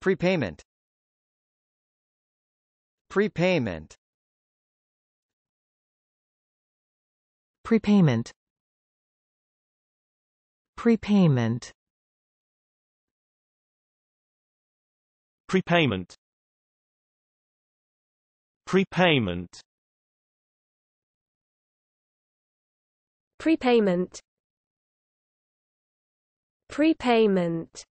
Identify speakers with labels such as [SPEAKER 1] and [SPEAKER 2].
[SPEAKER 1] Prepayment Prepayment Prepayment Prepayment Prepayment Prepayment Prepayment Prepayment